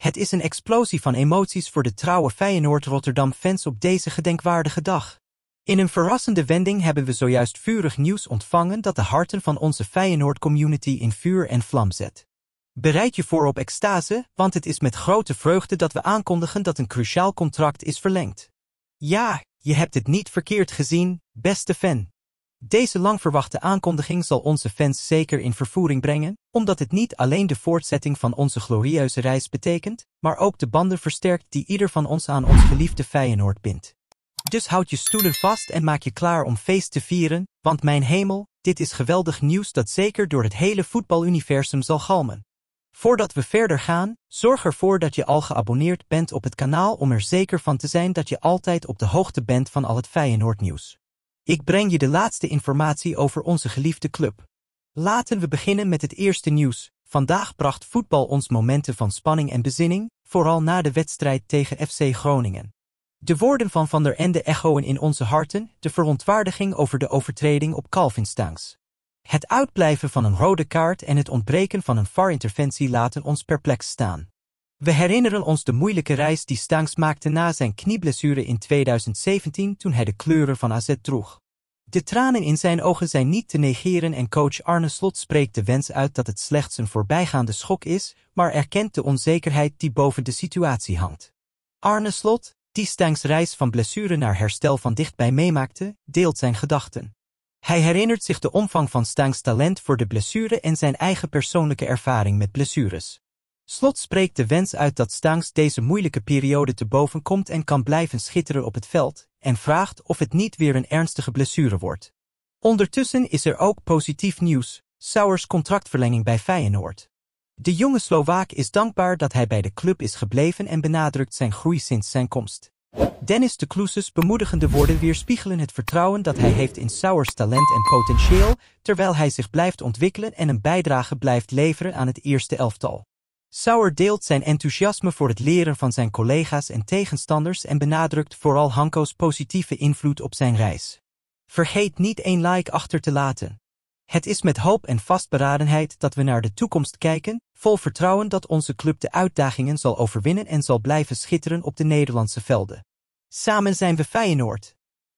Het is een explosie van emoties voor de trouwe Feyenoord Rotterdam-fans op deze gedenkwaardige dag. In een verrassende wending hebben we zojuist vurig nieuws ontvangen dat de harten van onze Feyenoord-community in vuur en vlam zet. Bereid je voor op extase, want het is met grote vreugde dat we aankondigen dat een cruciaal contract is verlengd. Ja, je hebt het niet verkeerd gezien, beste fan. Deze langverwachte aankondiging zal onze fans zeker in vervoering brengen, omdat het niet alleen de voortzetting van onze glorieuze reis betekent, maar ook de banden versterkt die ieder van ons aan ons geliefde Feyenoord bindt. Dus houd je stoelen vast en maak je klaar om feest te vieren, want mijn hemel, dit is geweldig nieuws dat zeker door het hele voetbaluniversum zal galmen. Voordat we verder gaan, zorg ervoor dat je al geabonneerd bent op het kanaal om er zeker van te zijn dat je altijd op de hoogte bent van al het Feyenoord nieuws. Ik breng je de laatste informatie over onze geliefde club. Laten we beginnen met het eerste nieuws. Vandaag bracht voetbal ons momenten van spanning en bezinning, vooral na de wedstrijd tegen FC Groningen. De woorden van Van der Ende echoen in onze harten de verontwaardiging over de overtreding op Stanks. Het uitblijven van een rode kaart en het ontbreken van een VAR-interventie laten ons perplex staan. We herinneren ons de moeilijke reis die Stanks maakte na zijn knieblessure in 2017 toen hij de kleuren van AZ droeg. De tranen in zijn ogen zijn niet te negeren en coach Arne Slot spreekt de wens uit dat het slechts een voorbijgaande schok is, maar erkent de onzekerheid die boven de situatie hangt. Arne Slot, die Stanks reis van blessure naar herstel van dichtbij meemaakte, deelt zijn gedachten. Hij herinnert zich de omvang van Stanks talent voor de blessure en zijn eigen persoonlijke ervaring met blessures. Slot spreekt de wens uit dat Stanks deze moeilijke periode te boven komt en kan blijven schitteren op het veld, en vraagt of het niet weer een ernstige blessure wordt. Ondertussen is er ook positief nieuws, Sauers contractverlenging bij Feyenoord. De jonge Slovaak is dankbaar dat hij bij de club is gebleven en benadrukt zijn groei sinds zijn komst. Dennis de Kloeses bemoedigende woorden weerspiegelen het vertrouwen dat hij heeft in Sauers talent en potentieel, terwijl hij zich blijft ontwikkelen en een bijdrage blijft leveren aan het eerste elftal. Sauer deelt zijn enthousiasme voor het leren van zijn collega's en tegenstanders en benadrukt vooral Hanko's positieve invloed op zijn reis. Vergeet niet één like achter te laten. Het is met hoop en vastberadenheid dat we naar de toekomst kijken, vol vertrouwen dat onze club de uitdagingen zal overwinnen en zal blijven schitteren op de Nederlandse velden. Samen zijn we Feyenoord.